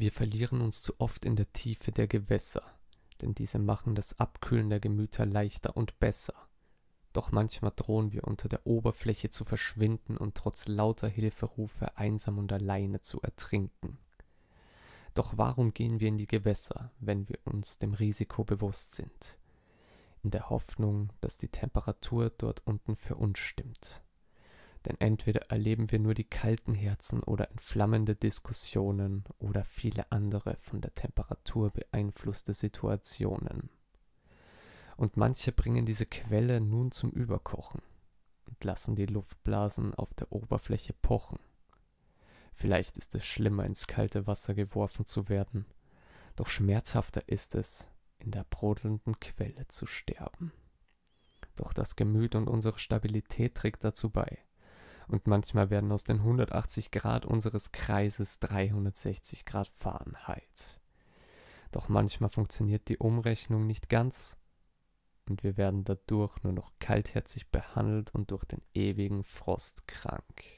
Wir verlieren uns zu oft in der Tiefe der Gewässer, denn diese machen das Abkühlen der Gemüter leichter und besser. Doch manchmal drohen wir unter der Oberfläche zu verschwinden und trotz lauter Hilferufe einsam und alleine zu ertrinken. Doch warum gehen wir in die Gewässer, wenn wir uns dem Risiko bewusst sind? In der Hoffnung, dass die Temperatur dort unten für uns stimmt. Denn entweder erleben wir nur die kalten Herzen oder entflammende Diskussionen oder viele andere von der Temperatur beeinflusste Situationen. Und manche bringen diese Quelle nun zum Überkochen und lassen die Luftblasen auf der Oberfläche pochen. Vielleicht ist es schlimmer, ins kalte Wasser geworfen zu werden, doch schmerzhafter ist es, in der brodelnden Quelle zu sterben. Doch das Gemüt und unsere Stabilität trägt dazu bei und manchmal werden aus den 180 Grad unseres Kreises 360 Grad Fahrenheit. Doch manchmal funktioniert die Umrechnung nicht ganz und wir werden dadurch nur noch kaltherzig behandelt und durch den ewigen Frost krank.